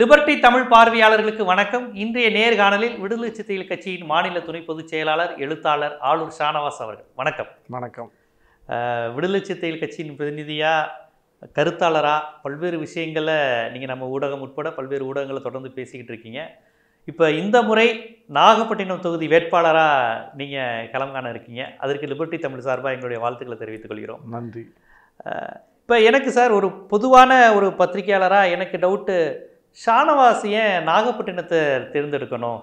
Liberty Tamil பார்வையாளர்களுக்கு வணக்கம் இன்றைய நேர்காணலில் விடுதலை சித்தையில் கட்சியின் மாநில துணை பொதுச் செயலாளர் எழுத்தாளர் ஆளூர் ஷானவாஸ் அவர்கள் வணக்கம் வணக்கம் விடுதலை சித்தையில் கட்சியின் பிரதிநிதியாக கருத்தாளராக பல்வேறு விஷயங்களை நீங்கள் நம்ம ஊடகம் உட்பட பல்வேறு ஊடகங்களை தொடர்ந்து பேசிக்கிட்டு இருக்கீங்க இப்போ இந்த முறை நாகப்பட்டினம் தொகுதி வேட்பாளராக நீங்கள் களம் காண இருக்கீங்க அதற்கு லிபர்டி தமிழ் சார்பாக எங்களுடைய வாழ்த்துக்களை தெரிவித்துக் கொள்கிறோம் நன்றி இப்போ எனக்கு சார் ஒரு பொதுவான ஒரு பத்திரிகையாளராக எனக்கு டவுட்டு ஷானவாஸ் ஏன் நாகப்பட்டினத்தை தேர்ந்தெடுக்கணும்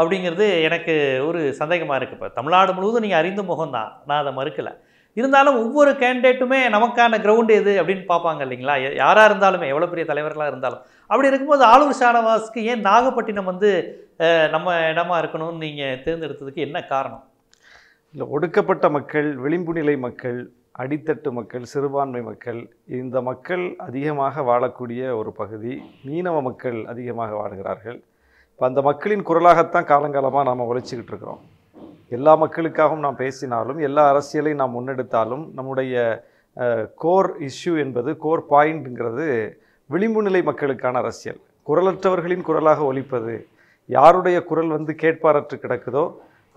அப்படிங்கிறது எனக்கு ஒரு சந்தேகமாக இருக்குது இப்போ தமிழ்நாடு முழுவதும் நீங்கள் அறிந்த முகம் தான் நான் அதை மறுக்கலை இருந்தாலும் ஒவ்வொரு கேண்டிடேட்டுமே நமக்கான கிரவுண்டு எது அப்படின்னு பார்ப்பாங்க இல்லைங்களா யாராக இருந்தாலுமே எவ்வளோ பெரிய தலைவர்களாக இருந்தாலும் அப்படி இருக்கும்போது ஆளுநர் ஷானவாஸ்க்கு ஏன் நாகப்பட்டினம் வந்து நம்ம இடமா இருக்கணும்னு நீங்கள் தேர்ந்தெடுத்ததுக்கு என்ன காரணம் இல்லை ஒடுக்கப்பட்ட மக்கள் விளிம்பு நிலை மக்கள் அடித்தட்டு மக்கள் சிறுபான்மை மக்கள் இந்த மக்கள் அதிகமாக வாழக்கூடிய ஒரு பகுதி மீனவ மக்கள் அதிகமாக வாழ்கிறார்கள் இப்போ அந்த மக்களின் குரலாகத்தான் காலங்காலமாக நாம் உழைச்சிக்கிட்டு இருக்கிறோம் எல்லா மக்களுக்காகவும் நாம் பேசினாலும் எல்லா அரசியலையும் நாம் முன்னெடுத்தாலும் நம்முடைய கோர் இஷ்யூ என்பது கோர் பாயிண்ட்டுங்கிறது விளிம்பு நிலை மக்களுக்கான அரசியல் குரலற்றவர்களின் குரலாக ஒழிப்பது யாருடைய குரல் வந்து கேட்பாரற்று கிடக்குதோ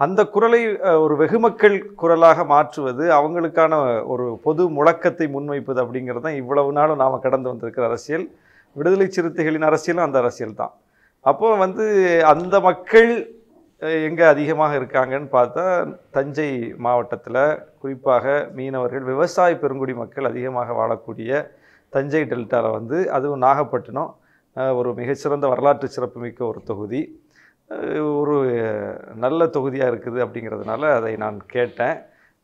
அந்த குரலை ஒரு வெகுமக்கள் குரலாக மாற்றுவது அவங்களுக்கான ஒரு பொது முழக்கத்தை முன்வைப்பது அப்படிங்கிறது தான் இவ்வளவு நாளும் நாம் கடந்து வந்திருக்கிற அரசியல் விடுதலை சிறுத்தைகளின் அரசியலும் அந்த அரசியல் தான் அப்போ வந்து அந்த மக்கள் எங்கே அதிகமாக இருக்காங்கன்னு பார்த்தா தஞ்சை மாவட்டத்தில் குறிப்பாக மீனவர்கள் விவசாய பெருங்குடி மக்கள் அதிகமாக வாழக்கூடிய தஞ்சை டெல்டாவில் வந்து அதுவும் நாகப்பட்டினம் ஒரு மிகச்சிறந்த வரலாற்று சிறப்புமிக்க ஒரு தொகுதி ஒரு நல்ல தொகுதியாக இருக்குது அப்படிங்கிறதுனால அதை நான் கேட்டேன்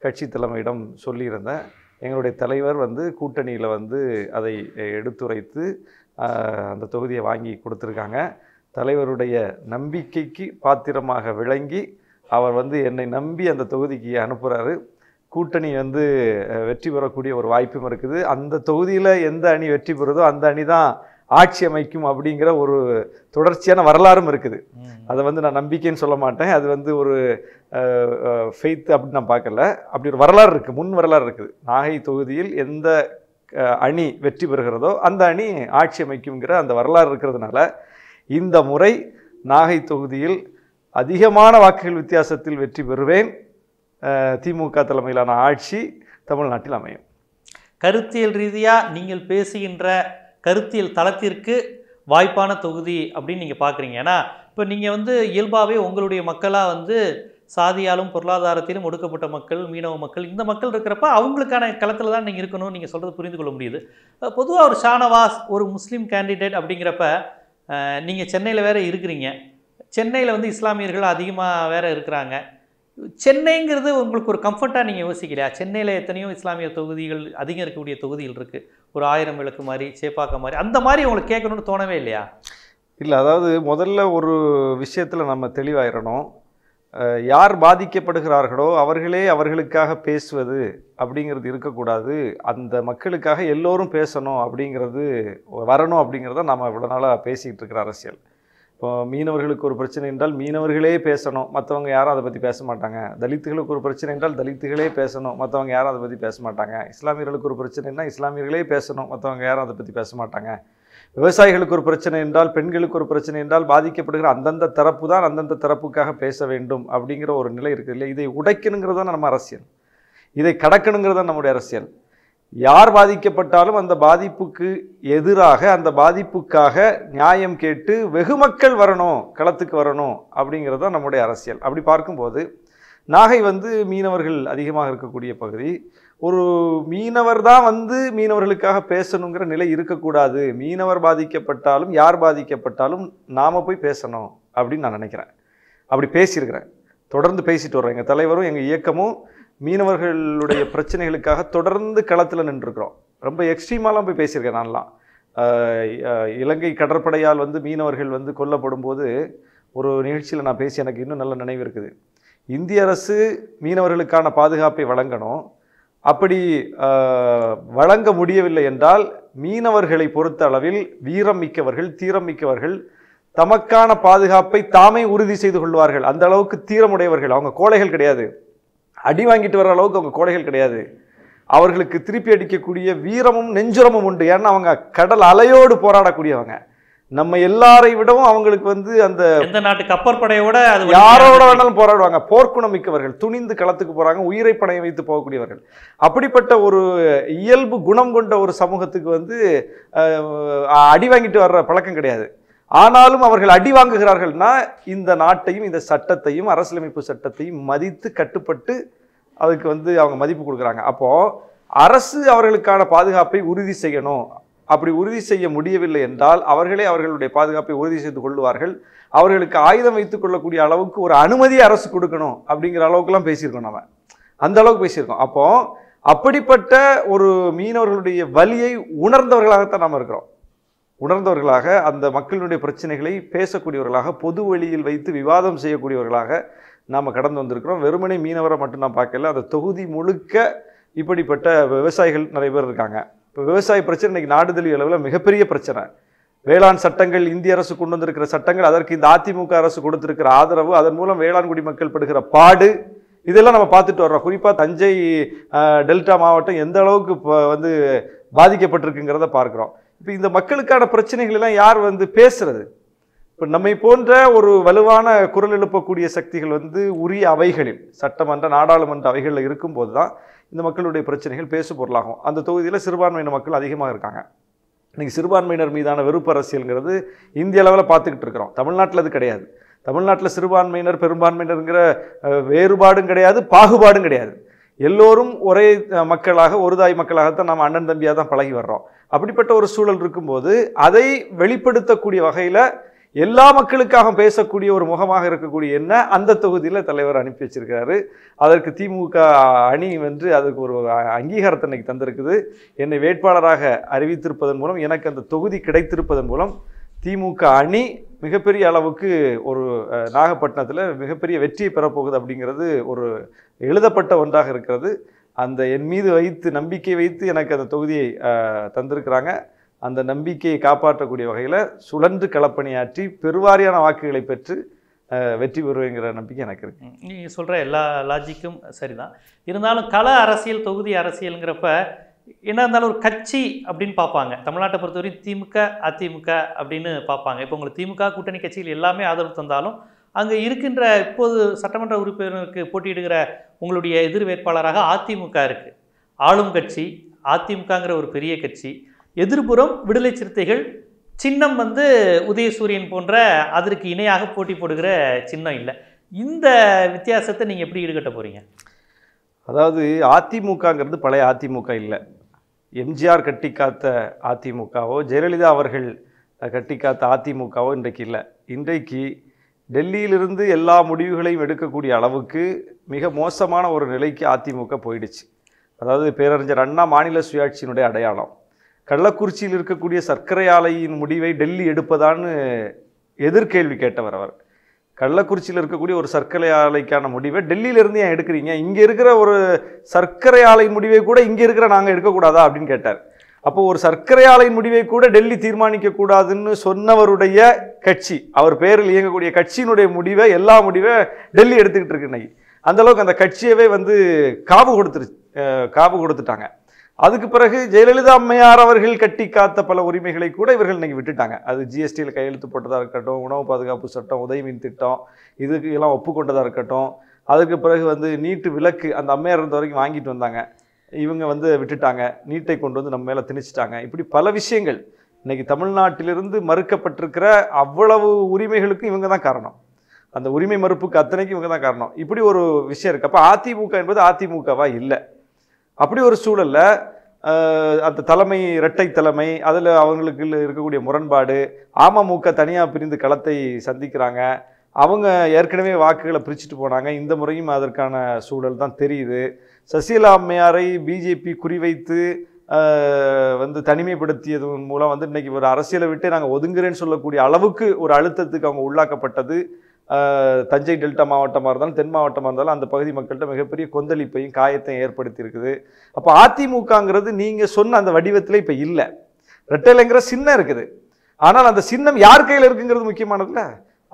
கட்சி தலைமையிடம் சொல்லியிருந்தேன் எங்களுடைய தலைவர் வந்து கூட்டணியில் வந்து அதை எடுத்துரைத்து அந்த தொகுதியை வாங்கி கொடுத்துருக்காங்க தலைவருடைய நம்பிக்கைக்கு பாத்திரமாக விளங்கி அவர் வந்து என்னை நம்பி அந்த தொகுதிக்கு அனுப்புகிறாரு கூட்டணி வந்து வெற்றி பெறக்கூடிய ஒரு வாய்ப்பும் இருக்குது அந்த தொகுதியில் எந்த அணி வெற்றி பெறுதோ அந்த அணி தான் ஆட்சி அமைக்கும் அப்படிங்கிற ஒரு தொடர்ச்சியான வரலாறும் இருக்குது அதை வந்து நான் நம்பிக்கைன்னு சொல்ல மாட்டேன் அது வந்து ஒரு ஃபெய்த் அப்படின்னு நான் பார்க்கல அப்படி ஒரு வரலாறு இருக்குது முன் வரலாறு இருக்குது நாகை தொகுதியில் எந்த அணி வெற்றி பெறுகிறதோ அந்த அணி ஆட்சி அமைக்குங்கிற அந்த வரலாறு இருக்கிறதுனால இந்த முறை நாகை தொகுதியில் அதிகமான வாக்குகள் வித்தியாசத்தில் வெற்றி பெறுவேன் திமுக தலைமையிலான ஆட்சி தமிழ்நாட்டில் அமையும் கருத்தியல் ரீதியாக நீங்கள் பேசுகின்ற கருத்தியல் தளத்திற்கு வாய்ப்பான தொகுதி அப்படின்னு நீங்கள் பார்க்குறீங்க ஏன்னா இப்போ நீங்கள் வந்து இயல்பாகவே உங்களுடைய மக்களாக வந்து சாதியாலும் பொருளாதாரத்திலும் ஒடுக்கப்பட்ட மக்கள் மீனவ மக்கள் இந்த மக்கள் இருக்கிறப்ப அவங்களுக்கான களத்தில் தான் நீங்கள் இருக்கணும்னு நீங்கள் சொல்கிறது புரிந்து கொள்ள முடியுது பொதுவாக ஒரு ஷானவாஸ் ஒரு முஸ்லீம் கேண்டிடேட் அப்படிங்கிறப்ப நீங்கள் சென்னையில் வேறு இருக்கிறீங்க சென்னையில் வந்து இஸ்லாமியர்கள் அதிகமாக வேறு இருக்கிறாங்க சென்னைங்கிறது உங்களுக்கு ஒரு கம்ஃபர்ட்டாக நீங்கள் யோசிக்கலையா சென்னையில் எத்தனையோ இஸ்லாமிய தொகுதிகள் அதிகம் இருக்கக்கூடிய தொகுதிகள் இருக்குது ஒரு ஆயிரம் விளக்கு மாதிரி சேப்பாக்க மாதிரி அந்த மாதிரி உங்களுக்கு கேட்கணும்னு தோணவே இல்லையா இல்லை அதாவது முதல்ல ஒரு விஷயத்தில் நம்ம தெளிவாயிடணும் யார் பாதிக்கப்படுகிறார்களோ அவர்களே அவர்களுக்காக பேசுவது அப்படிங்கிறது இருக்கக்கூடாது அந்த மக்களுக்காக எல்லோரும் பேசணும் அப்படிங்கிறது வரணும் அப்படிங்கிறத நம்ம இவ்வளோ நாளாக பேசிக்கிட்டு இருக்கிற அரசியல் இப்போ மீனவர்களுக்கு ஒரு பிரச்சனை என்றால் மீனவர்களே பேசணும் மற்றவங்க யாரும் அதை பற்றி பேச மாட்டாங்க தலித்துகளுக்கு ஒரு பிரச்சனை என்றால் தலித்துகளே பேசணும் மற்றவங்க யாரும் அதை பற்றி பேச மாட்டாங்க இஸ்லாமியர்களுக்கு ஒரு பிரச்சனைனா இஸ்லாமியர்களே பேசணும் மற்றவங்க யாரும் அதை பற்றி பேச மாட்டாங்க விவசாயிகளுக்கு ஒரு பிரச்சனை என்றால் பெண்களுக்கு ஒரு பிரச்சனை என்றால் பாதிக்கப்படுகிற அந்தந்த தரப்பு தான் அந்தந்த தரப்புக்காக பேச வேண்டும் அப்படிங்கிற ஒரு நிலை இருக்குது இல்லை இதை உடைக்கணுங்கிறது தான் நம்ம அரசியல் இதை கடக்கணுங்கிறது தான் நம்முடைய அரசியல் யார் பாதிக்கப்பட்டாலும் அந்த பாதிப்புக்கு எதிராக அந்த பாதிப்புக்காக நியாயம் கேட்டு வெகு மக்கள் வரணும் களத்துக்கு வரணும் அப்படிங்கிறது தான் நம்முடைய அரசியல் அப்படி பார்க்கும்போது நாகை வந்து மீனவர்கள் அதிகமாக இருக்கக்கூடிய பகுதி ஒரு மீனவர் தான் வந்து மீனவர்களுக்காக பேசணுங்கிற நிலை இருக்கக்கூடாது மீனவர் பாதிக்கப்பட்டாலும் யார் பாதிக்கப்பட்டாலும் நாம் போய் பேசணும் அப்படின்னு நான் நினைக்கிறேன் அப்படி பேசியிருக்கிறேன் தொடர்ந்து பேசிட்டு வர்றேன் எங்கள் தலைவரும் எங்கள் இயக்கமும் மீனவர்களுடைய பிரச்சனைகளுக்காக தொடர்ந்து களத்தில் நின்றுருக்குறோம் ரொம்ப எக்ஸ்ட்ரீமாலாம் போய் பேசியிருக்கேன் நான்லாம் இலங்கை கடற்படையால் வந்து மீனவர்கள் வந்து கொல்லப்படும் போது ஒரு நிகழ்ச்சியில் நான் பேசி எனக்கு இன்னும் நல்ல நினைவு இருக்குது இந்திய அரசு மீனவர்களுக்கான பாதுகாப்பை வழங்கணும் அப்படி வழங்க முடியவில்லை என்றால் மீனவர்களை பொறுத்த அளவில் வீரம் மிக்கவர்கள் தீரம் மிக்கவர்கள் தமக்கான பாதுகாப்பை தாமே உறுதி செய்து கொள்வார்கள் அந்த அளவுக்கு தீரமுடையவர்கள் அவங்க கோழைகள் கிடையாது அடி வாங்கிட்டு வர அளவுக்கு அவங்க கோடைகள் கிடையாது அவர்களுக்கு திருப்பி அடிக்கக்கூடிய வீரமும் நெஞ்சுரமும் உண்டு ஏன்னா அவங்க கடல் அலையோடு போராடக்கூடியவங்க நம்ம எல்லாரை விடவும் அவங்களுக்கு வந்து அந்த நாட்டு கப்பற்படையோட யாரோட வேணாலும் போராடுவாங்க போர்க்குணம் மிக்கவர்கள் துணிந்து களத்துக்கு போகிறாங்க உயிரை பணையை வைத்து போகக்கூடியவர்கள் அப்படிப்பட்ட ஒரு இயல்பு குணம் கொண்ட ஒரு சமூகத்துக்கு வந்து அடி வாங்கிட்டு வர்ற பழக்கம் கிடையாது ஆனாலும் அவர்கள் அடி வாங்குகிறார்கள்னா இந்த நாட்டையும் இந்த சட்டத்தையும் அரசியலமைப்பு சட்டத்தையும் மதித்து கட்டுப்பட்டு அதுக்கு வந்து அவங்க மதிப்பு கொடுக்குறாங்க அப்போது அரசு அவர்களுக்கான பாதுகாப்பை உறுதி செய்யணும் அப்படி உறுதி செய்ய முடியவில்லை என்றால் அவர்களே அவர்களுடைய பாதுகாப்பை உறுதி செய்து கொள்வார்கள் அவர்களுக்கு ஆயுதம் வைத்துக் கொள்ளக்கூடிய அளவுக்கு ஒரு அனுமதியை அரசு கொடுக்கணும் அப்படிங்கிற அளவுக்குலாம் பேசியிருக்கோம் நம்ம அந்த அளவுக்கு பேசியிருக்கோம் அப்போது அப்படிப்பட்ட ஒரு மீனவர்களுடைய வலியை உணர்ந்தவர்களாகத்தான் நாம் இருக்கிறோம் உணர்ந்தவர்களாக அந்த மக்களினுடைய பிரச்சனைகளை பேசக்கூடியவர்களாக பொது வழியில் வைத்து விவாதம் செய்யக்கூடியவர்களாக நாம் கடந்து வந்திருக்கிறோம் வெறுமனை மீனவரை மட்டும் நான் பார்க்கல அந்த தொகுதி முழுக்க இப்படிப்பட்ட விவசாயிகள் நிறைய பேர் இருக்காங்க இப்போ விவசாய பிரச்சனை இன்றைக்கி நாடுதலிய அளவில் மிகப்பெரிய பிரச்சனை வேளாண் சட்டங்கள் இந்திய அரசு கொண்டு வந்திருக்கிற சட்டங்கள் அதற்கு இந்த அதிமுக அரசு கொடுத்திருக்கிற ஆதரவு அதன் மூலம் வேளாண் குடிமக்கள் படுகிற பாடு இதெல்லாம் நம்ம பார்த்துட்டு வர்றோம் குறிப்பாக தஞ்சை டெல்டா மாவட்டம் எந்த அளவுக்கு இப்போ வந்து பாதிக்கப்பட்டிருக்குங்கிறத பார்க்குறோம் இப்போ இந்த மக்களுக்கான பிரச்சனைகள் எல்லாம் யார் வந்து பேசுறது இப்போ நம்மை போன்ற ஒரு வலுவான குரல் எழுப்பக்கூடிய சக்திகள் வந்து உரிய அவைகளில் சட்டமன்ற நாடாளுமன்ற அவைகளில் இருக்கும்போது தான் இந்த மக்களுடைய பிரச்சனைகள் பேசு பொருளாகும் அந்த தொகுதியில் சிறுபான்மையின மக்கள் அதிகமாக இருக்காங்க இன்றைக்கி சிறுபான்மையினர் மீதான வெறுப்பு அரசியல்ங்கிறது இந்திய அளவில் பார்த்துக்கிட்டு இருக்கிறோம் தமிழ்நாட்டில் அது கிடையாது தமிழ்நாட்டில் சிறுபான்மையினர் பெரும்பான்மையினருங்கிற வேறுபாடும் கிடையாது பாகுபாடும் கிடையாது எல்லோரும் ஒரே மக்களாக ஒரு தாய் மக்களாகத்தான் நம்ம அண்ணன் தம்பியாக தான் பழகி வர்றோம் அப்படிப்பட்ட ஒரு சூழல் இருக்கும்போது அதை வெளிப்படுத்தக்கூடிய வகையில் எல்லா மக்களுக்காக பேசக்கூடிய ஒரு முகமாக இருக்கக்கூடிய என்ன அந்த தொகுதியில் தலைவர் அனுப்பி வச்சிருக்கிறாரு அதற்கு திமுக அணி வந்து அதுக்கு ஒரு அங்கீகாரத்தை இன்னைக்கு தந்திருக்குது என்னை வேட்பாளராக அறிவித்திருப்பதன் மூலம் எனக்கு அந்த தொகுதி கிடைத்திருப்பதன் மூலம் திமுக அணி மிகப்பெரிய அளவுக்கு ஒரு நாகப்பட்டினத்தில் மிகப்பெரிய வெற்றியை பெறப்போகுது அப்படிங்கிறது ஒரு எழுதப்பட்ட ஒன்றாக இருக்கிறது அந்த என் மீது வைத்து நம்பிக்கை வைத்து எனக்கு அந்த தொகுதியை தந்திருக்கிறாங்க அந்த நம்பிக்கையை காப்பாற்றக்கூடிய வகையில் சுழன்று களப்பணியாற்றி பெருவாரியான வாக்குகளை பெற்று வெற்றி பெறுவேங்கிற நம்பிக்கை எனக்கு இருக்கு நீங்கள் சொல்கிற எல்லா லாஜிக்கும் சரிதான் இருந்தாலும் கள அரசியல் தொகுதி அரசியலுங்கிறப்ப என்ன இருந்தாலும் ஒரு கட்சி அப்படின்னு பார்ப்பாங்க தமிழ்நாட்டை பொறுத்தவரையும் திமுக அதிமுக அப்படின்னு பார்ப்பாங்க இப்போ உங்களுக்கு திமுக கூட்டணி கட்சியில் எல்லாமே ஆதரவு தந்தாலும் அங்கே இருக்கின்ற இப்போது சட்டமன்ற உறுப்பினருக்கு போட்டியிடுகிற உங்களுடைய எதிர் வேட்பாளராக அதிமுக இருக்குது ஆளும் கட்சி அதிமுகங்கிற ஒரு பெரிய கட்சி எதிர்புறம் விடுதலை சிறுத்தைகள் சின்னம் வந்து உதயசூரியன் போன்ற அதற்கு இணையாக போட்டி போடுகிற சின்னம் இல்லை இந்த வித்தியாசத்தை நீங்கள் எப்படி ஈடுகட்ட போகிறீங்க அதாவது அதிமுகங்கிறது பழைய அதிமுக இல்லை எம்ஜிஆர் கட்டி காத்த அதிமுகவோ ஜெயலலிதா அவர்கள் கட்டி காத்த அதிமுகவோ இன்றைக்கு இல்லை இன்றைக்கு டெல்லியிலிருந்து எல்லா முடிவுகளையும் எடுக்கக்கூடிய அளவுக்கு மிக மோசமான ஒரு நிலைக்கு அதிமுக போயிடுச்சு அதாவது பேரறிஞர் அண்ணா மாநில சுயாட்சியினுடைய அடையாளம் கள்ளக்குறிச்சியில் இருக்கக்கூடிய சர்க்கரை ஆலையின் முடிவை டெல்லி எடுப்பதான்னு எதிர்கேள்வி கேட்டவர் அவர் கள்ளக்குறிச்சியில் இருக்கக்கூடிய ஒரு சர்க்கரை ஆலைக்கான முடிவை டெல்லியிலேருந்து ஏன் எடுக்கிறீங்க இங்கே இருக்கிற ஒரு சர்க்கரை ஆலை முடிவை கூட இங்கே இருக்கிற நாங்கள் எடுக்கக்கூடாதா அப்படின்னு கேட்டார் அப்போ ஒரு சர்க்கரை ஆலையின் முடிவை கூட டெல்லி தீர்மானிக்க கூடாதுன்னு சொன்னவருடைய கட்சி அவர் பேரில் இயங்கக்கூடிய கட்சியினுடைய முடிவை எல்லா முடிவை டெல்லி எடுத்துக்கிட்டு இருக்கு இன்னைக்கு அந்தளவுக்கு அந்த கட்சியவே வந்து காவு கொடுத்துருச்சு காபு கொடுத்துட்டாங்க அதுக்கு பிறகு ஜெயலலிதா அம்மையார் அவர்கள் கட்டி காத்த பல உரிமைகளை கூட இவர்கள் இன்னைக்கு விட்டுட்டாங்க அது ஜிஎஸ்டியில் கையெழுத்து போட்டதாக இருக்கட்டும் உணவு பாதுகாப்பு சட்டம் உதவியின் திட்டம் இதுக்கு எல்லாம் ஒப்புக்கொண்டதாக இருக்கட்டும் அதுக்கு பிறகு வந்து நீட்டு விலக்கு அந்த அம்மையார் இருந்த வரைக்கும் வாங்கிட்டு வந்தாங்க இவங்க வந்து விட்டுட்டாங்க நீட்டை கொண்டு வந்து நம்ம மேலே திணிச்சிட்டாங்க இப்படி பல விஷயங்கள் இன்றைக்கி தமிழ்நாட்டிலிருந்து மறுக்கப்பட்டிருக்கிற அவ்வளவு உரிமைகளுக்கும் இவங்க தான் காரணம் அந்த உரிமை மறுப்புக்கு அத்தனைக்கும் இவங்க தான் காரணம் இப்படி ஒரு விஷயம் இருக்குது அப்போ அதிமுக என்பது அதிமுகவாக இல்லை அப்படி ஒரு சூழலில் அந்த தலைமை இரட்டை தலைமை அதில் அவங்களுக்கு இருக்கக்கூடிய முரண்பாடு அமமுக தனியாக பிரிந்து களத்தை சந்திக்கிறாங்க அவங்க ஏற்கனவே வாக்குகளை பிரிச்சுட்டு போனாங்க இந்த முறையும் அதற்கான சூழல் தான் தெரியுது சசிகலா அம்மையாரை பிஜேபி குறிவைத்து வந்து தனிமைப்படுத்தியதன் மூலம் வந்து இன்றைக்கி ஒரு அரசியலை விட்டு நாங்கள் ஒதுங்குறேன்னு சொல்லக்கூடிய அளவுக்கு ஒரு அழுத்தத்துக்கு அவங்க உள்ளாக்கப்பட்டது தஞ்சை டெல்டா மாவட்டமாக இருந்தாலும் தென் மாவட்டமாக இருந்தாலும் அந்த பகுதி மக்கள்கிட்ட மிகப்பெரிய கொந்தளிப்பையும் காயத்தையும் ஏற்படுத்தி இருக்குது அப்போ அதிமுகங்கிறது நீங்கள் சொன்ன அந்த வடிவத்தில் இப்போ இல்லை ரெட்டலைங்கிற சின்னம் இருக்குது ஆனால் அந்த சின்னம் யார் கையில் இருக்குங்கிறது முக்கியமானதுல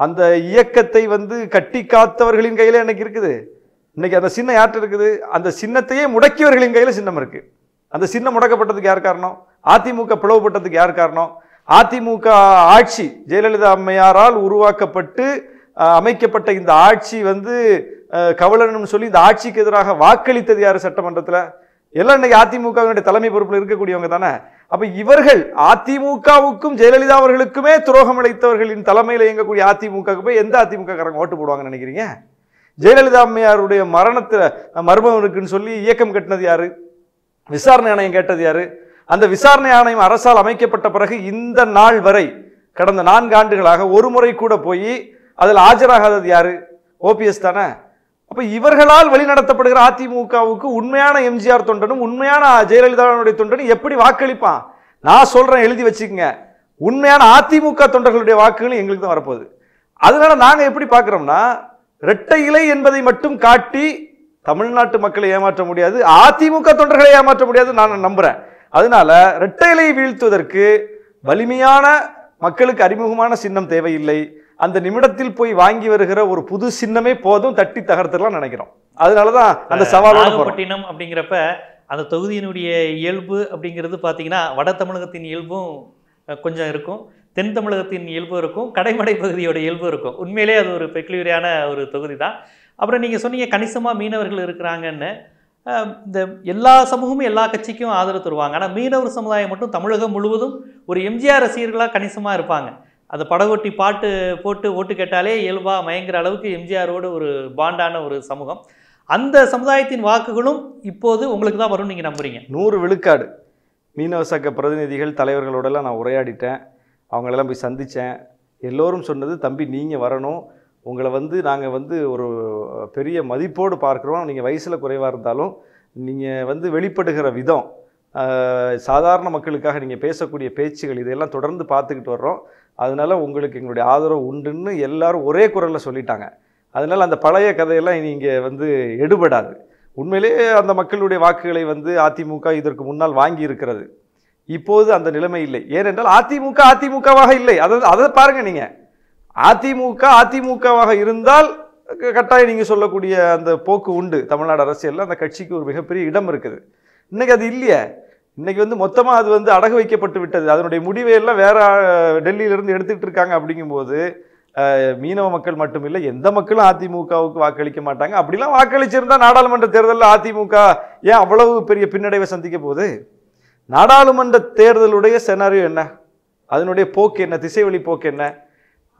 அந்த இயக்கத்தை வந்து கட்டி காத்தவர்களின் கையில் எனக்கு இருக்குது இன்னைக்கு அந்த சின்னம் யார்கிட்ட இருக்குது அந்த சின்னத்தையே முடக்கியவர்களின் கையில் சின்னம் இருக்குது அந்த சின்னம் முடக்கப்பட்டதுக்கு யார் காரணம் அதிமுக பிளவுபட்டதுக்கு யார் காரணம் அதிமுக ஆட்சி ஜெயலலிதா அம்மையாரால் உருவாக்கப்பட்டு அமைக்கப்பட்ட இந்த ஆட்சி வந்து கவலனும் சொல்லி இந்த ஆட்சிக்கு எதிராக வாக்களித்தது யார் சட்டமன்றத்தில் எல்லாம் இன்னைக்கு அதிமுகவினுடைய தலைமை பொறுப்பில் இருக்கக்கூடியவங்க தானே அப்போ இவர்கள் அதிமுகவுக்கும் ஜெயலலிதா அவர்களுக்குமே துரோகம் அளித்தவர்களின் தலைமையில் இயங்கக்கூடிய அதிமுகவுக்கு போய் எந்த அதிமுக காரங்க ஓட்டு போடுவாங்கன்னு நினைக்கிறீங்க ஜெயலலிதா அம்மையாருடைய மரணத்தில் மர்மம் இருக்குன்னு சொல்லி இயக்கம் கட்டினது யாரு விசாரணை ஆணையம் கேட்டது யாரு அந்த விசாரணை ஆணையம் அரசால் அமைக்கப்பட்ட பிறகு இந்த நாள் வரை கடந்த நான்கு ஆண்டுகளாக ஒரு முறை கூட போய் அதில் ஆஜராகாதது யாரு ஓபிஎஸ் தானே அப்போ இவர்களால் வழிநடத்தப்படுகிற அதிமுகவுக்கு உண்மையான எம்ஜிஆர் தொண்டனும் உண்மையான ஜெயலலிதாவுடைய தொண்டனும் எப்படி வாக்களிப்பான் நான் சொல்கிறேன் எழுதி வச்சுக்கோங்க உண்மையான அதிமுக தொண்டர்களுடைய வாக்குகளும் எங்களுக்கு தான் வரப்போகுது அதனால நாங்கள் எப்படி பார்க்குறோம்னா இரட்டை இலை என்பதை மட்டும் காட்டி தமிழ்நாட்டு மக்களை ஏமாற்ற முடியாது அதிமுக தொண்டர்களை ஏமாற்ற முடியாது நான் நம்புறேன் அதனால இரட்டை இலையை வீழ்த்துவதற்கு வலிமையான மக்களுக்கு அறிமுகமான சின்னம் தேவையில்லை அந்த நிமிடத்தில் போய் வாங்கி வருகிற ஒரு புது சின்னமே போதும் தட்டி தகர்த்துலாம் நினைக்கிறோம் அதனால தான் அந்த சவாலோட அப்படிங்கிறப்ப அந்த தொகுதியினுடைய இயல்பு அப்படிங்கிறது பார்த்தீங்கன்னா வட தமிழகத்தின் இயல்பும் கொஞ்சம் இருக்கும் தென் தமிழகத்தின் இயல்பு இருக்கும் கடைமடை பகுதியோட இயல்பு இருக்கும் உண்மையிலே அது ஒரு பெக்லியூரியான ஒரு தொகுதி தான் அப்புறம் நீங்கள் சொன்னீங்க கணிசமாக மீனவர்கள் இருக்கிறாங்கன்னு இந்த எல்லா சமூகமும் எல்லா கட்சிக்கும் ஆதரவு தருவாங்க ஆனால் மீனவர் சமுதாயம் மட்டும் தமிழகம் முழுவதும் ஒரு எம்ஜிஆர் ரசிகர்களாக கணிசமாக இருப்பாங்க அந்த படகொட்டி பாட்டு போட்டு ஓட்டு கேட்டாலே இயல்பாக மயங்குற அளவுக்கு எம்ஜிஆரோட ஒரு பாண்டான ஒரு சமூகம் அந்த சமுதாயத்தின் வாக்குகளும் இப்போது உங்களுக்கு தான் வரும்னு நீங்கள் நம்புறீங்க நூறு விழுக்காடு மீனவ சக பிரதிநிதிகள் தலைவர்களோடலாம் நான் உரையாடிட்டேன் அவங்களெல்லாம் போய் சந்தித்தேன் எல்லோரும் சொன்னது தம்பி நீங்கள் வரணும் உங்களை வந்து நாங்கள் வந்து ஒரு பெரிய மதிப்போடு பார்க்குறோம் நீங்கள் வயசில் குறைவாக இருந்தாலும் நீங்கள் வந்து வெளிப்படுகிற விதம் சாதாரண மக்களுக்காக நீங்கள் பேசக்கூடிய பேச்சுகள் இதையெல்லாம் தொடர்ந்து பார்த்துக்கிட்டு வர்றோம் அதனால் உங்களுக்கு எங்களுடைய ஆதரவு உண்டுன்னு எல்லோரும் ஒரே குரலில் சொல்லிட்டாங்க அதனால் அந்த பழைய கதையெல்லாம் நீங்கள் வந்து எடுபடாது உண்மையிலேயே அந்த மக்களுடைய வாக்குகளை வந்து அதிமுக இதற்கு முன்னால் வாங்கி இருக்கிறது இப்போது அந்த நிலைமை இல்லை ஏனென்றால் அதிமுக அதிமுகவாக இல்லை அதை அதை பாருங்கள் நீங்கள் அதிமுக அதிமுகவாக இருந்தால் கட்டாயம் நீங்கள் சொல்லக்கூடிய அந்த போக்கு உண்டு தமிழ்நாடு அரசியலில் அந்த கட்சிக்கு ஒரு மிகப்பெரிய இடம் இருக்குது இன்றைக்கி அது இல்லையே இன்றைக்கி வந்து மொத்தமாக அது வந்து அடகு வைக்கப்பட்டு விட்டது அதனுடைய முடிவை எல்லாம் வேறு டெல்லியிலிருந்து எடுத்துக்கிட்டு இருக்காங்க அப்படிங்கும்போது மீனவ மக்கள் மட்டுமில்லை எந்த மக்களும் அதிமுகவுக்கு வாக்களிக்க மாட்டாங்க அப்படிலாம் வாக்களிச்சிருந்தால் நாடாளுமன்ற தேர்தலில் அதிமுக ஏன் அவ்வளவு பெரிய பின்னடைவை சந்திக்க போகுது நாடாளுமன்ற தேர்தலுடைய செனாரியோ என்ன அதனுடைய போக்கு என்ன திசைவெளி போக்கு என்ன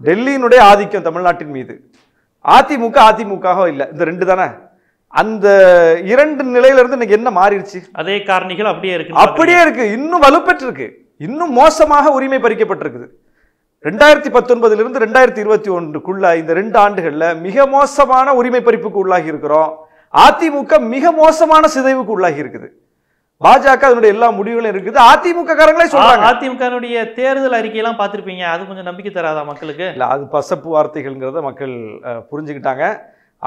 டெல்லியினுடைய ஆதிக்கம் தமிழ்நாட்டின் மீது அதிமுக அதிமுகவோ இல்லை இந்த ரெண்டு தானே அந்த இரண்டு நிலையில இருந்து இன்னைக்கு என்ன மாறிடுச்சு அதே காரணிகள் அப்படியே இருக்கு அப்படியே இருக்கு இன்னும் வலுப்பெற்றிருக்கு இன்னும் மோசமாக உரிமை பறிக்கப்பட்டிருக்குது ரெண்டாயிரத்தி பத்தொன்பதுலேருந்து ரெண்டாயிரத்தி இருபத்தி ஒன்றுக்குள்ள இந்த ரெண்டு ஆண்டுகளில் மிக மோசமான உரிமை பறிப்புக்கு உள்ளாகி இருக்கிறோம் அதிமுக மிக மோசமான சிதைவுக்கு உள்ளாகி இருக்குது பாஜக அதனுடைய எல்லா முடிவுகளும் இருக்குது அதிமுக காரங்களே சொல்றாங்க அதிமுகனுடைய தேர்தல் அறிக்கையெல்லாம் பார்த்துருப்பீங்க அது கொஞ்சம் நம்பிக்கை தராதா மக்களுக்கு இல்லை அது பசப்பு வார்த்தைகள்ங்கிறத மக்கள் புரிஞ்சுக்கிட்டாங்க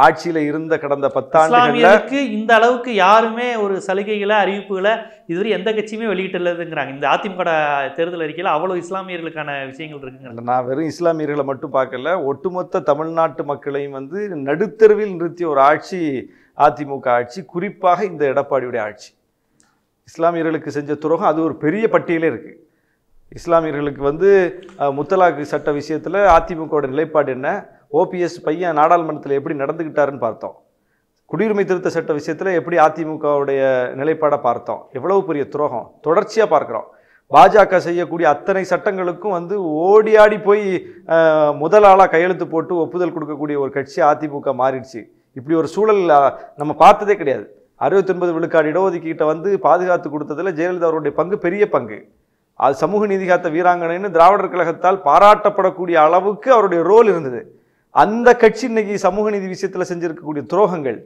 ஆட்சியில இருந்த கடந்த பத்தாண்டுகளுக்கு இந்த அளவுக்கு யாருமே ஒரு சலுகைகளை அறிவிப்புகளை இதுவரை எந்த கட்சியுமே வெளியிட்டுள்ளதுங்கிறாங்க இந்த அதிமுக தேர்தல் அறிக்கையில் அவ்வளவு இஸ்லாமியர்களுக்கான விஷயங்கள் இருக்குங்க நான் வெறும் இஸ்லாமியர்களை மட்டும் பார்க்கல ஒட்டுமொத்த தமிழ்நாட்டு மக்களையும் வந்து நடுத்தருவில் நிறுத்திய ஒரு ஆட்சி அதிமுக ஆட்சி குறிப்பாக இந்த எடப்பாடியுடைய ஆட்சி இஸ்லாமியர்களுக்கு செஞ்ச துரோகம் அது ஒரு பெரிய பட்டியலே இருக்குது இஸ்லாமியர்களுக்கு வந்து முத்தலாக்கு சட்ட விஷயத்தில் அதிமுகவோட நிலைப்பாடு என்ன ஓபிஎஸ் பையன் நாடாளுமன்றத்தில் எப்படி நடந்துக்கிட்டாருன்னு பார்த்தோம் குடியுரிமை திருத்த சட்ட விஷயத்தில் எப்படி அதிமுகவுடைய நிலைப்பாடை பார்த்தோம் எவ்வளவு பெரிய துரோகம் தொடர்ச்சியாக பார்க்குறோம் பாஜக செய்யக்கூடிய அத்தனை சட்டங்களுக்கும் வந்து ஓடி ஆடி போய் முதலாளாக கையெழுத்து போட்டு ஒப்புதல் கொடுக்கக்கூடிய ஒரு கட்சி அதிமுக மாறிடுச்சு இப்படி ஒரு சூழல் நம்ம பார்த்ததே கிடையாது அறுபத்தொன்பது விழுக்காடு இடஒதுக்கீட்டை வந்து பாதுகாத்து கொடுத்ததில் ஜெயலலிதா அவருடைய பங்கு பெரிய பங்கு அது சமூக நீதி காத்த வீராங்கனைன்னு திராவிடர் கழகத்தால் பாராட்டப்படக்கூடிய அளவுக்கு அவருடைய ரோல் இருந்தது அந்த கட்சி இன்னைக்கு சமூக நீதி விஷயத்தில் செஞ்சுருக்கக்கூடிய துரோகங்கள்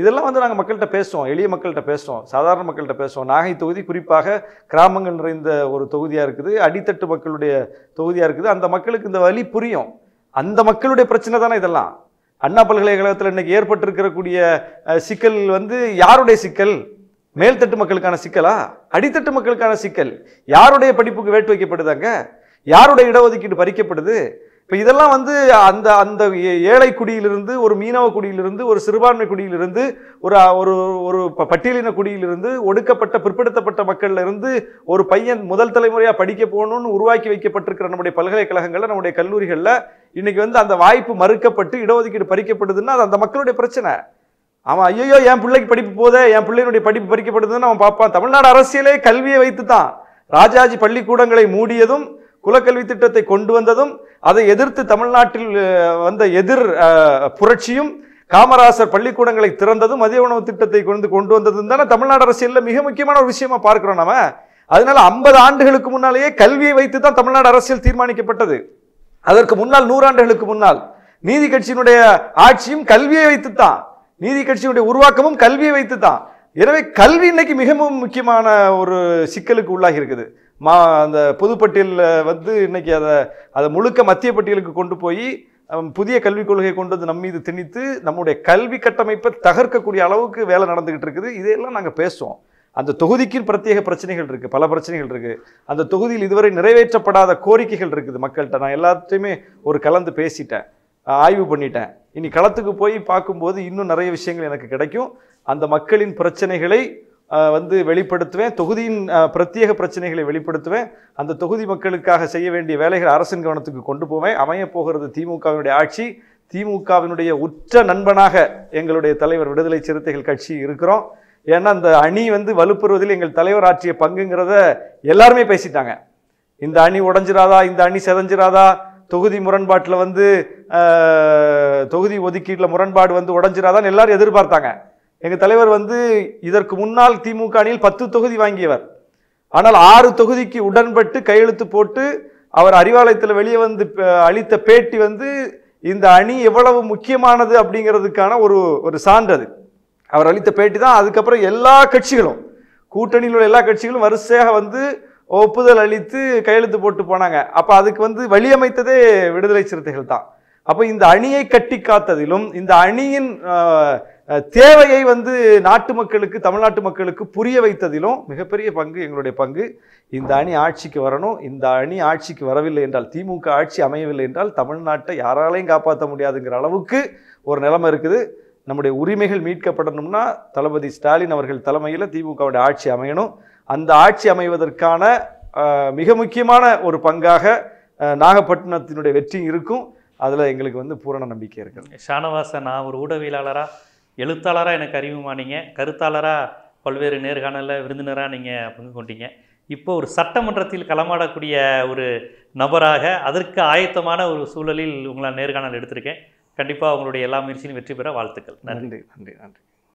இதெல்லாம் வந்து நாங்கள் மக்கள்கிட்ட பேசுவோம் எளிய மக்கள்கிட்ட பேசுவோம் சாதாரண மக்கள்கிட்ட பேசுவோம் நாகை தொகுதி குறிப்பாக கிராமங்கள் நிறைந்த ஒரு தொகுதியாக இருக்குது அடித்தட்டு மக்களுடைய தொகுதியாக இருக்குது அந்த மக்களுக்கு இந்த வழி புரியும் அந்த மக்களுடைய பிரச்சனை தானே இதெல்லாம் அண்ணா பல்கலைக்கழகத்தில் இன்னைக்கு ஏற்பட்டிருக்கிறக்கூடிய சிக்கல் வந்து யாருடைய சிக்கல் மேல்தட்டு மக்களுக்கான சிக்கலா அடித்தட்டு மக்களுக்கான சிக்கல் யாருடைய படிப்புக்கு வேட்டு வைக்கப்படுதாங்க யாருடைய இடஒதுக்கீடு பறிக்கப்படுது இப்போ இதெல்லாம் வந்து அந்த அந்த ஏழை குடியிலிருந்து ஒரு மீனவ குடியிலிருந்து ஒரு சிறுபான்மை குடியிலிருந்து ஒரு ஒரு ஒரு பட்டியலின குடியிலிருந்து ஒடுக்கப்பட்ட பிற்படுத்தப்பட்ட மக்கள்ல இருந்து ஒரு பையன் முதல் தலைமுறையாக படிக்க போகணும்னு உருவாக்கி வைக்கப்பட்டிருக்கிற நம்முடைய பல்கலைக்கழகங்களில் நம்முடைய கல்லூரிகளில் இன்னைக்கு வந்து அந்த வாய்ப்பு மறுக்கப்பட்டு இடஒதுக்கீடு பறிக்கப்படுதுன்னா அது அந்த மக்களுடைய பிரச்சனை அவன் ஐயோ என் பிள்ளைக்கு படிப்பு போதே என் பிள்ளையினுடைய படிப்பு பறிக்கப்படுதுன்னு அவன் பார்ப்பான் தமிழ்நாடு அரசியலே கல்வியை வைத்து தான் ராஜாஜி பள்ளிக்கூடங்களை மூடியதும் குலக்கல்வி திட்டத்தை கொண்டு வந்ததும் அதை எதிர்த்து தமிழ்நாட்டில் வந்த எதிர் புரட்சியும் காமராசர் பள்ளிக்கூடங்களை திறந்ததும் மதிய உணவு திட்டத்தை கொண்டு கொண்டு வந்ததும் தானே தமிழ்நாடு அரசியலில் மிக முக்கியமான ஒரு விஷயமா பார்க்கிறோம் நாம அதனால ஐம்பது ஆண்டுகளுக்கு முன்னாலேயே கல்வியை வைத்து தான் தமிழ்நாடு அரசியல் தீர்மானிக்கப்பட்டது அதற்கு முன்னால் நூறாண்டுகளுக்கு முன்னால் நீதி கட்சியினுடைய ஆட்சியும் கல்வியை வைத்து தான் நீதி கட்சியினுடைய உருவாக்கமும் கல்வியை வைத்து தான் எனவே கல்வி இன்னைக்கு மிகவும் முக்கியமான ஒரு சிக்கலுக்கு உள்ளாகி இருக்குது மா அந்த பொதுப்பட்டியலில் வந்து இன்னைக்கு அதை அதை முழுக்க மத்திய பட்டியலுக்கு கொண்டு போய் புதிய கல்விக் கொள்கையை கொண்டு வந்து நம்ம மீது திணித்து நம்முடைய கல்வி கட்டமைப்பை தகர்க்கக்கூடிய அளவுக்கு வேலை நடந்துக்கிட்டு இருக்குது இதையெல்லாம் நாங்கள் பேசுவோம் அந்த தொகுதிக்கு பிரத்யேக பிரச்சனைகள் இருக்குது பல பிரச்சனைகள் இருக்குது அந்த தொகுதியில் இதுவரை நிறைவேற்றப்படாத கோரிக்கைகள் இருக்குது மக்கள்கிட்ட நான் எல்லாத்தையுமே ஒரு கலந்து பேசிட்டேன் ஆய்வு பண்ணிட்டேன் இனி களத்துக்கு போய் பார்க்கும்போது இன்னும் நிறைய விஷயங்கள் எனக்கு கிடைக்கும் அந்த மக்களின் பிரச்சனைகளை வந்து வெளிப்படுத்துவேன் தொகுதியின் பிரத்யேக பிரச்சனைகளை வெளிப்படுத்துவேன் அந்த தொகுதி மக்களுக்காக செய்ய வேண்டிய வேலைகள் அரசின் கவனத்துக்கு கொண்டு போவேன் அமைய போகிறது திமுகவினுடைய ஆட்சி திமுகவினுடைய உற்ற நண்பனாக எங்களுடைய தலைவர் விடுதலை சிறுத்தைகள் கட்சி இருக்கிறோம் ஏன்னா அந்த அணி வந்து வலுப்பெறுவதில் எங்கள் தலைவர் ஆற்றிய பங்குங்கிறத எல்லாருமே பேசிட்டாங்க இந்த அணி உடஞ்சிராதா இந்த அணி செதஞ்சிராதா தொகுதி முரண்பாட்டில் வந்து தொகுதி ஒதுக்கீட்டில் முரண்பாடு வந்து உடஞ்சிராதான்னு எல்லாரும் எதிர்பார்த்தாங்க எங்கள் தலைவர் வந்து இதற்கு முன்னால் திமுக அணியில் பத்து தொகுதி வாங்கியவர் ஆனால் ஆறு தொகுதிக்கு உடன்பட்டு கையெழுத்து போட்டு அவர் அறிவாலயத்தில் வெளியே வந்து அளித்த பேட்டி வந்து இந்த அணி எவ்வளவு முக்கியமானது அப்படிங்கிறதுக்கான ஒரு ஒரு சான்று அது அவர் அளித்த பேட்டி தான் அதுக்கப்புறம் எல்லா கட்சிகளும் கூட்டணியில் உள்ள எல்லா கட்சிகளும் வரிசையாக வந்து ஒப்புதல் அளித்து கையெழுத்து போட்டு போனாங்க அப்போ அதுக்கு வந்து வழியமைத்ததே விடுதலை சிறுத்தைகள் தான் அப்போ இந்த அணியை கட்டி காத்ததிலும் இந்த அணியின் தேவையை வந்து நாட்டு மக்களுக்கு தமிழ்நாட்டு மக்களுக்கு புரிய வைத்ததிலும் மிகப்பெரிய பங்கு எங்களுடைய பங்கு இந்த அணி ஆட்சிக்கு வரணும் இந்த அணி ஆட்சிக்கு வரவில்லை என்றால் திமுக ஆட்சி அமையவில்லை என்றால் தமிழ்நாட்டை யாராலையும் காப்பாற்ற முடியாதுங்கிற அளவுக்கு ஒரு நிலைமை இருக்குது நம்முடைய உரிமைகள் மீட்கப்படணும்னா தளபதி ஸ்டாலின் அவர்கள் தலைமையில் திமுகவுடைய ஆட்சி அமையணும் அந்த ஆட்சி அமைவதற்கான மிக முக்கியமான ஒரு பங்காக நாகப்பட்டினத்தினுடைய வெற்றி இருக்கும் அதில் எங்களுக்கு வந்து பூரண நம்பிக்கை இருக்கு ஷானவாசன் நான் ஒரு ஊடகவியலாளராக எழுத்தாளராக எனக்கு நீங்கள் கருத்தாளராக பல்வேறு நேர்காணலில் விருந்தினராக நீங்கள் பங்கு கொண்டீங்க இப்போ ஒரு சட்டமன்றத்தில் களமாடக்கூடிய ஒரு நபராக அதற்கு ஆயத்தமான ஒரு சூழலில் உங்களை நேர்காணல் எடுத்திருக்கேன் கண்டிப்பாக உங்களுடைய எல்லா முயற்சியும் வெற்றி பெற வாழ்த்துக்கள் நன்றி நன்றி நன்றி